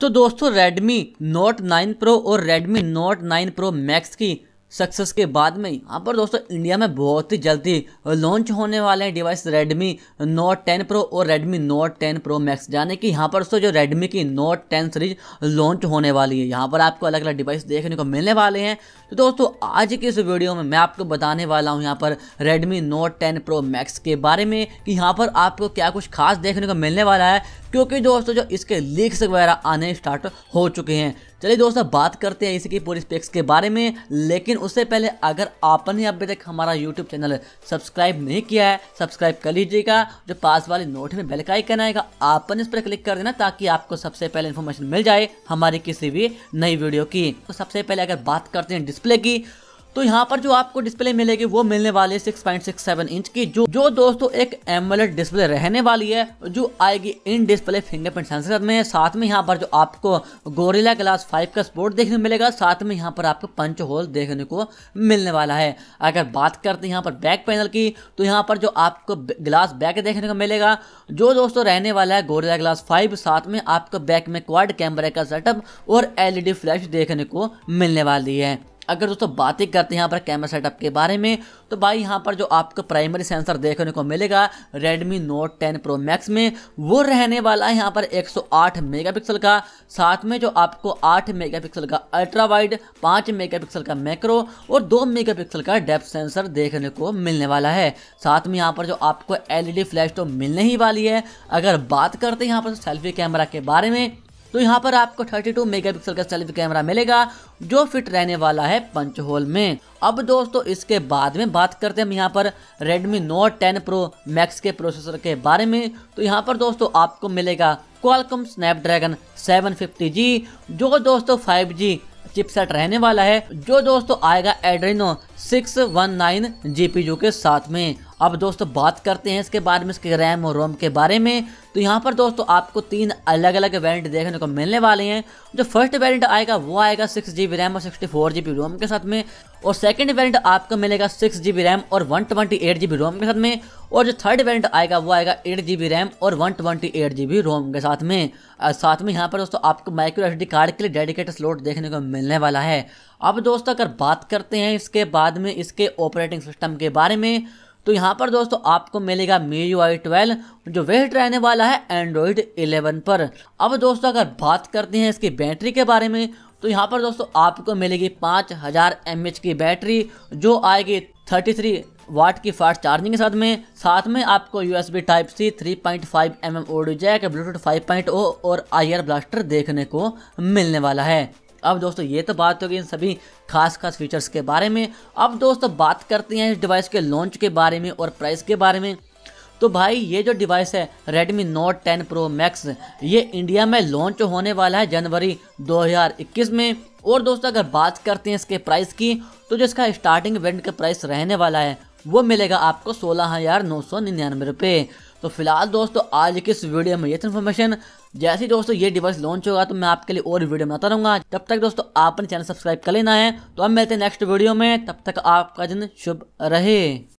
तो दोस्तों Redmi Note 9 Pro और Redmi Note 9 Pro Max की सक्सेस के बाद में यहाँ पर दोस्तों इंडिया में बहुत ही जल्दी लॉन्च होने वाले हैं device Redmi Note ten Pro और Redmi Note ten Pro Max जाने कि यहाँ पर दोस्तों जो रेडमी की नोट टेन सीरीज लॉन्च होने वाली है यहाँ पर आपको अलग अलग डिवाइस देखने को मिलने वाले हैं तो दोस्तों आज की इस वीडियो में मैं आपको बताने वाला हूँ यहाँ पर Redmi Note ten Pro Max के बारे में कि यहाँ पर आपको क्या कुछ खास देखने को मिलने वाला है क्योंकि दोस्तों जो इसके लीक्स वगैरह आने स्टार्ट हो चुके हैं चलिए दोस्तों बात करते हैं इसकी पूरी स्पेक्स के बारे में लेकिन उससे पहले अगर आपने अभी तक हमारा यूट्यूब चैनल सब्सक्राइब नहीं किया है सब्सक्राइब कर लीजिएगा जो पास वाले नोट में बेल का आइकन आएगा आपने इस पर क्लिक कर देना ताकि आपको सबसे पहले इन्फॉर्मेशन मिल जाए हमारी किसी भी नई वीडियो की तो सबसे पहले अगर बात करते हैं डिस्प्ले की तो यहाँ पर जो आपको डिस्प्ले मिलेगी वो मिलने वाली six point six seven inch की जो जो दोस्तों एक एमोलेट डिस्प्ले रहने वाली है जो आएगी इन डिस्प्ले फिंगरप्रिंट सेंसर में साथ में यहाँ पर जो आपको गोरिला ग्लास फाइव का स्पोर्ट देखने को मिलेगा साथ में यहाँ पर आपको पंच होल देखने को मिलने वाला है अगर बात करते हैं यहाँ पर बैक पैनल की तो यहाँ पर जो आपको ग्लास बैक देखने को मिलेगा जो दोस्तों रहने वाला है गोरिला ग्लास फाइव साथ में आपको बैक में क्वाड कैमरे का सेटअप और एल फ्लैश e देखने को मिलने वाली है अगर दोस्तों बातें करते हैं यहाँ पर कैमरा सेटअप के बारे में तो भाई यहाँ पर जो आपको प्राइमरी सेंसर देखने को मिलेगा Redmi Note ten Pro Max में वो रहने वाला है यहाँ पर 108 मेगापिक्सल का साथ में जो आपको 8 मेगापिक्सल का अल्ट्रा वाइड 5 मेगापिक्सल का मैक्रो और 2 मेगापिक्सल का डेप्थ सेंसर देखने को मिलने वाला है साथ में यहाँ पर जो आपको एल फ्लैश e तो मिलने ही वाली है अगर बात करते हैं यहाँ पर सेल्फी कैमरा के बारे में तो यहाँ पर आपको 32 टू का सेल्फी कैमरा मिलेगा जो फिट रहने वाला है पंच होल में अब दोस्तों इसके बाद में बात करते हैं हम यहाँ पर Redmi Note 10 Pro Max के प्रोसेसर के बारे में तो यहाँ पर दोस्तों आपको मिलेगा Qualcomm Snapdragon 750G जो दोस्तों 5G चिपसेट रहने वाला है जो दोस्तों आएगा एड्रेनो 619 जीपीयू के साथ में अब दोस्तों बात करते हैं इसके बारे में इसके रैम और रोम के बारे में तो यहाँ पर दोस्तों आपको तीन अलग अलग वेरिएंट देखने को मिलने वाले हैं जो फर्स्ट वेरिएंट आएगा वो आएगा सिक्स जी रैम और सिक्सटी फोर जी रोम के साथ में और सेकंड वेरिएंट आपको मिलेगा सिक्स जी रैम और one twenty eight G ROM के साथ में और जो थर्ड वेरिएंट आएगा वो आएगा एट जी रैम और one twenty eight G ROM के साथ में साथ में यहाँ पर दोस्तों आपको माइक्रो एस कार्ड के लिए डेडिकेटेड स्लॉट देखने को मिलने वाला है अब दोस्तों अगर बात करते हैं इसके बाद में इसके ऑपरेटिंग सिस्टम के बारे में तो यहाँ पर दोस्तों आपको मिलेगा मे यू आई ट्वेल्व जो वेट रहने वाला है एंड्रॉयड 11 पर अब दोस्तों अगर बात करते हैं इसकी बैटरी के बारे में तो यहाँ पर दोस्तों आपको मिलेगी 5000 हज़ार की बैटरी जो आएगी 33 वाट की फास्ट चार्जिंग के साथ में साथ में आपको U S B type C three point five M M audio jack Bluetooth five point O और आई आर ब्लास्टर देखने को मिलने वाला है अब दोस्तों ये तो बात होगी इन सभी खास खास फीचर्स के बारे में अब दोस्तों बात करते हैं इस डिवाइस के लॉन्च के बारे में और प्राइस के बारे में तो भाई ये जो डिवाइस है Redmi Note 10 Pro Max ये इंडिया में लॉन्च होने वाला है जनवरी 2021 में और दोस्तों अगर बात करते हैं इसके प्राइस की तो जो इसका स्टार्टिंग वेंट का प्राइस रहने वाला है वो मिलेगा आपको सोलह हज़ार नौ सौ निन्यानवे रुपये तो फिलहाल दोस्तों आज की इस वीडियो में ये इन्फॉर्मेशन जैसे ही दोस्तों ये डिवाइस लॉन्च होगा तो मैं आपके लिए और वीडियो बनाता रहूंगा तब तक दोस्तों आपने चैनल सब्सक्राइब कर लेना है तो हम मिलते हैं नेक्स्ट वीडियो में तब तक आपका दिन शुभ रहे